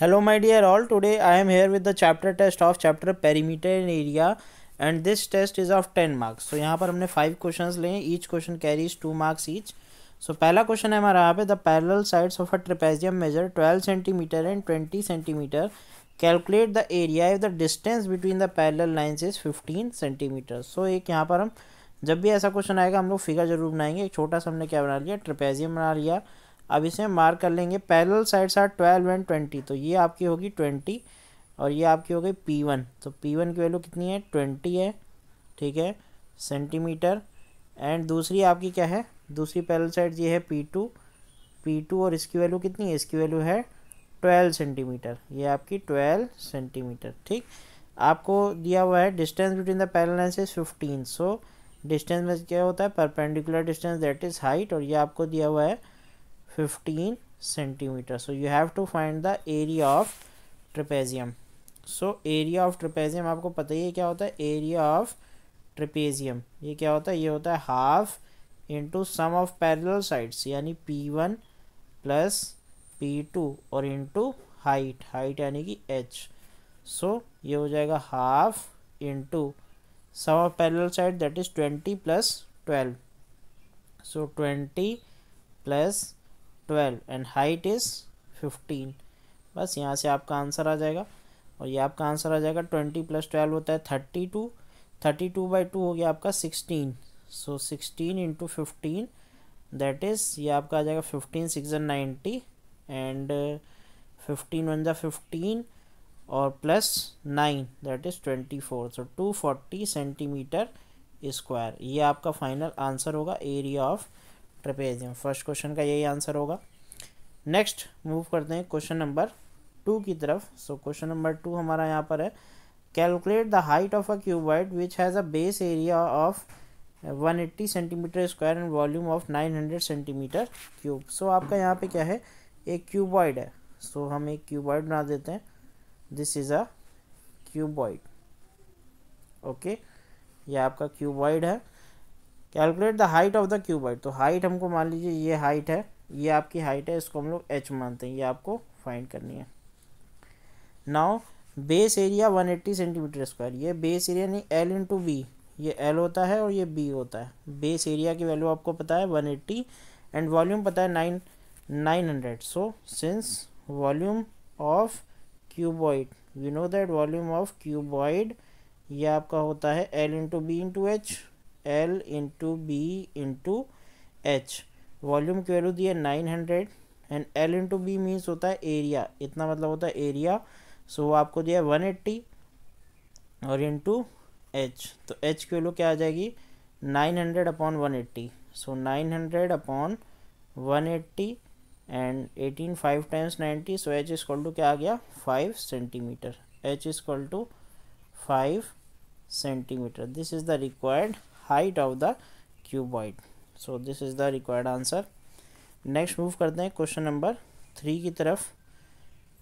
hello my dear all today I am here with the chapter test of chapter perimeter in area and this test is of ten marks so यहाँ पर हमने five questions लिए each question carries two marks each so पहला question है हमारा यहाँ पे the parallel sides of a trapezium measure twelve centimetre and twenty centimetre calculate the area if the distance between the parallel lines is fifteen centimetre सो एक यहाँ पर हम जब भी ऐसा क्वेश्चन आएगा हम लोग फिगर जरूर बनाएंगे एक छोटा सा हमने क्या बना लिया ट्रेपेजियम बना लिया अब इसे मार्क कर लेंगे parallel sides are twelve and twenty तो ये आपकी होगी ट्वेंटी और ये आपकी हो गई पी वन तो पी वन की वैल्यू कितनी है ट्वेंटी है ठीक है सेंटीमीटर एंड दूसरी आपकी क्या है दूसरी पैरल साइड ये है पी टू पी टू और इसकी वैल्यू कितनी है इसकी वैल्यू है ट्वेल्व सेंटीमीटर ये आपकी ट्वेल्व सेंटीमीटर ठीक आपको दिया हुआ है distance between the parallel line से फिफ्टीन सो डिस्टेंस में क्या होता है perpendicular distance that is height और ये आपको दिया हुआ है 15 centimeter so you have to find the area of trapezium so area of trapezium aapko pata hai kya hota hai area of trapezium ye kya hota hai ye hota hai half into sum of parallel sides yani P1 plus P2 or into height height yani ki h so ye ho jayega half into sum of parallel side that is 20 plus 12 so 20 plus twelve and height is fifteen बस यहाँ से आपका answer आ जाएगा और ये आपका answer आ जाएगा ट्वेंटी प्लस ट्वेल्व होता है thirty two thirty two by two हो गया आपका sixteen so sixteen into fifteen that is ये आपका आ जाएगा fifteen six and ninety and fifteen one ज़ा फिफ्टीन और plus nine that is twenty four so two forty centimetre square ये आपका फाइनल आंसर होगा area of trapezium first question का यही आंसर होगा नेक्स्ट मूव करते हैं क्वेश्चन नंबर टू की तरफ सो क्वेश्चन नंबर टू हमारा यहाँ पर है calculate the height of a cuboid which has a base area of 180 centimetre square and volume of 900 centimetre cube so आपका यहाँ पे क्या है एक क्यूबॉइड है सो so, हम एक क्यूबॉइड बना देते हैं this is a cuboid okay ये आपका क्यूबॉइड है calculate the height of the cuboid तो हाइट हमको मान लीजिए ये हाइट है ये आपकी हाइट है इसको हम लोग एच मानते हैं ये आपको फाइंड करनी है now base area 180 centimetre square ये बेस एरिया नहीं एल इंटू बी ये एल होता है और ये बी होता है बेस एरिया की वैल्यू आपको पता है 180 एंड वॉल्यूम पता है nine nine hundred so since volume of cuboid you know that volume of cuboid ये आपका होता है L into B into H L into B into H volume की वैल्यू दी है nine hundred and L into B means होता है area इतना मतलब होता है एरिया सो वो आपको दिया है वन एट्टी और इंटू एच तो एच की वैल्यू क्या आ जाएगी nine hundred upon one eighty so nine hundred upon one eighty and eighteen five times ninety so H is equal to क्या आ गया five centimetre H is equal to five centimetre this is the required height of the cuboid so this is the required answer next move करते हैं question number three की तरफ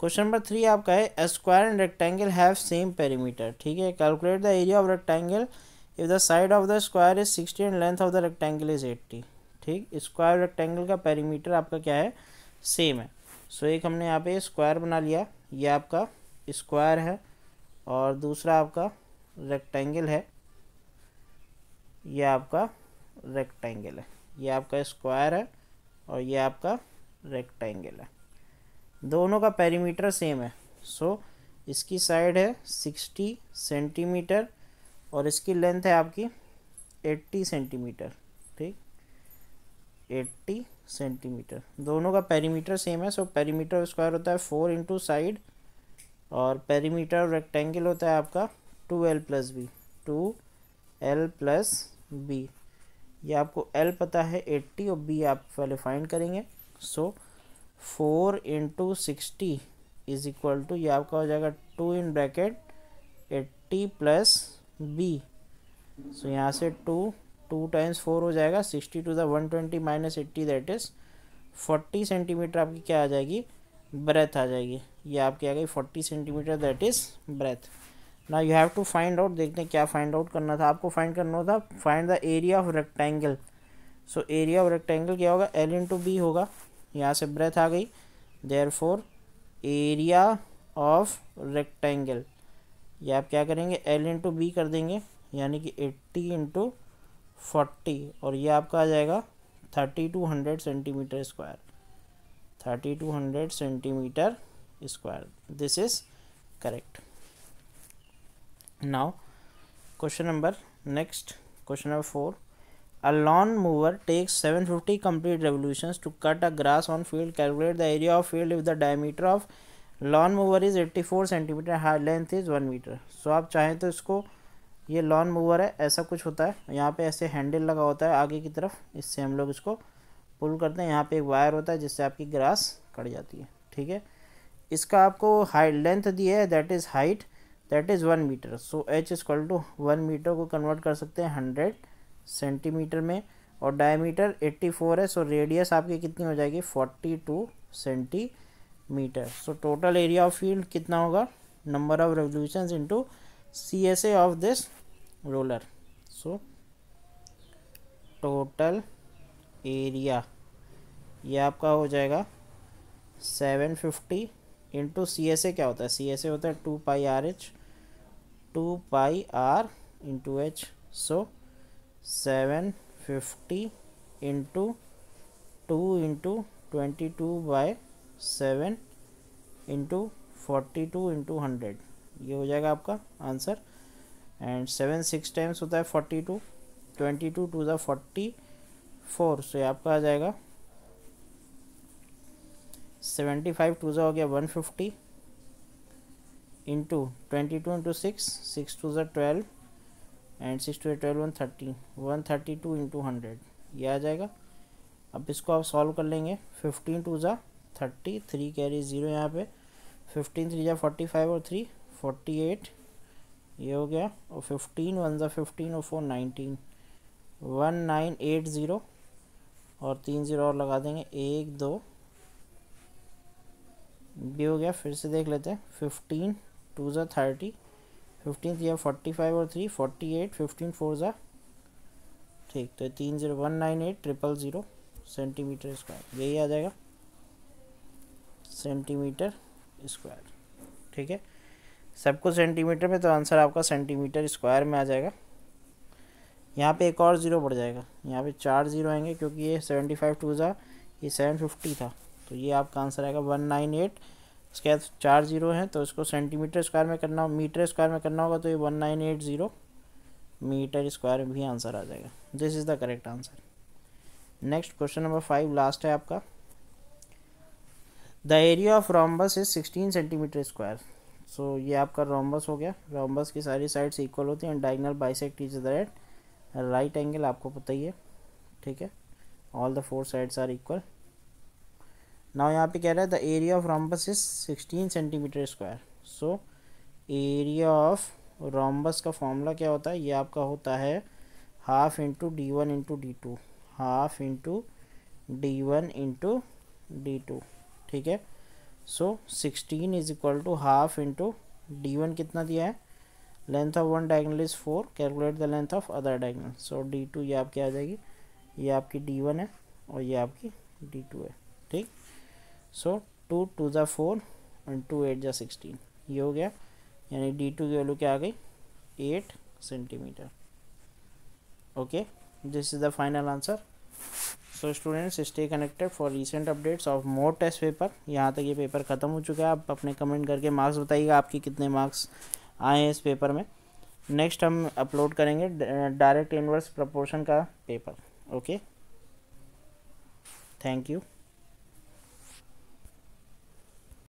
question number three आपका है square and rectangle have same perimeter ठीक है calculate the area of rectangle if the side of the square is sixty and length of the rectangle is eighty ठीक square rectangle का perimeter आपका क्या है same है सो so, एक हमने यहाँ पे स्क्वायर बना लिया ये आपका स्क्वायर है और दूसरा आपका रेक्टेंगल है ये आपका रेक्टेंगल है ये आपका स्क्वायर है और ये आपका रेक्टेंगल है दोनों का पेरीमीटर सेम है सो so, इसकी साइड है सिक्सटी सेंटीमीटर और इसकी लेंथ है आपकी एट्टी सेंटीमीटर ठीक एट्टी सेंटीमीटर दोनों का पेरीमीटर सेम है सो पैरीमीटर पेरीमीटर स्क्वायर होता है फोर इंटू साइड और पेरीमीटर रेक्टेंगल होता है आपका two L plus B two L plus B ये आपको एल पता है एट्टी और बी आप पहले फाइंड करेंगे so four into sixty is equal to ये आपका हो जाएगा two in bracket eighty plus B so यहाँ से टू टू टाइम्स फोर हो जाएगा sixty two the one twenty minus eighty that is forty centimetre आपकी क्या आ जाएगी ब्रेथ आ जाएगी ये आपकी आ गई forty centimetre that is breadth ना you have to find out देखते हैं क्या फाइंड आउट करना था आपको फाइंड करना था find the area of rectangle so area of rectangle क्या होगा एल इन टू बी होगा यहाँ से ब्रेथ आ गई therefore area of rectangle ये आप क्या करेंगे एल इन टू बी कर देंगे यानी कि एट्टी इंटू फोर्टी और ये आपका आ जाएगा thirty two hundred centimetre square thirty two hundred centimetre square this is correct now question number next question number 4 a lawn mower takes 750 complete revolutions to cut a grass on field calculate the area of field if the diameter of lawn mower is 84 centimetre high length is one metre so आप चाहें तो इसको ये lawn mover है ऐसा कुछ होता है यहाँ पे ऐसे हैंडल लगा होता है आगे की तरफ इससे हम लोग इसको पुल करते हैं यहाँ पे एक वायर होता है जिससे आपकी ग्रास कट जाती है ठीक है इसका आपको हाइट लेंथ दी है that is height that is one metre so H is equal to one metre को कन्वर्ट कर सकते हैं हंड्रेड सेंटीमीटर में और डायमीटर एट्टी फोर है सो रेडियस आपकी कितनी हो जाएगी forty centi centimetre so total area of field कितना होगा number of revolution into C S A of this roller so total area ये आपका हो जाएगा seven fifty into C S A क्या होता है सी एस ए होता है two pi R H two pi R into H so seven fifty into two into twenty two by seven into forty two into hundred ये हो जाएगा आपका answer and seven six times होता है forty two twenty two two ज़ा forty four so ये आपका आ जाएगा सेवेंटी फाइव टू ज़ा हो गया one fifty into twenty two into six six two the twelve and six two twelve one thirty one thirty two into hundred ये आ जाएगा अब इसको आप सॉल्व कर लेंगे फिफ्टीन टू ज़ा थर्टी थ्री कैरी ज़ीरो यहाँ पे फिफ्टीन थ्री ज़ा फोर्टी फाइव और थ्री फोर्टी एट ये हो गया और फिफ्टीन वन जो फिफ्टीन और four nineteen one nine eight zero और तीन ज़ीरो और लगा देंगे एक दो भी हो गया फिर से देख लेते हैं फिफ्टीन टू ज़ा थर्टी फिफ्टीन या फोर्टी फाइव और three forty eight fifteen four ज़ा ठीक तो तीन zero one nine eight triple zero centimetre square यही आ जाएगा सेंटीमीटर स्क्वायर ठीक है सबको सेंटीमीटर में तो आंसर आपका सेंटीमीटर स्क्वायर में आ जाएगा यहाँ पे एक और ज़ीरो बढ़ जाएगा यहाँ पे चार ज़ीरो आएंगे क्योंकि ये सेवेंटी फाइव टू ज़ा ये सेवन फिफ्टी था तो ये आपका आंसर आएगा वन नाइन एट इसके बाद चार जीरो हैं तो इसको सेंटीमीटर स्क्वायर में करना हो मीटर स्क्वायर में करना होगा तो ये one nine eight zero metre square भी आंसर आ जाएगा this is the correct answer next question number five last है आपका the area of rhombus is sixteen centimetre square so ये आपका रोम्बस हो गया रोम्बस की सारी साइड्स इक्वल होती हैं diagonal bisect is the at right angle आपको पता ही है ठीक है all the four sides are equal now यहाँ पे कह रहा है the area of rhombus is sixteen centimetre square so area of rhombus का फॉर्मूला क्या होता है ये आपका होता है half into D one into D two half into D one into D two ठीक है so sixteen is equal to half into D one कितना दिया है length of one diagonal is four calculate the length of other diagonal so D two ये आपकी आ जाएगी ये आपकी डी वन है और ये आपकी डी टू है ठीक सो टू टू ज़ा फोर एंड टू एट ज़ा सिक्सटीन ये हो गया यानी डी टू की वैल्यू क्या आ गई eight centimetre okay this is the final answer so students stay connected for recent updates of more test paper यहाँ तक ये पेपर ख़त्म हो चुका है आप अपने कमेंट करके मार्क्स बताइएगा आपके कितने मार्क्स आए हैं इस पेपर में नेक्स्ट हम अपलोड करेंगे डायरेक्ट इन्वर्स प्रपोर्शन का पेपर ओके थैंक यू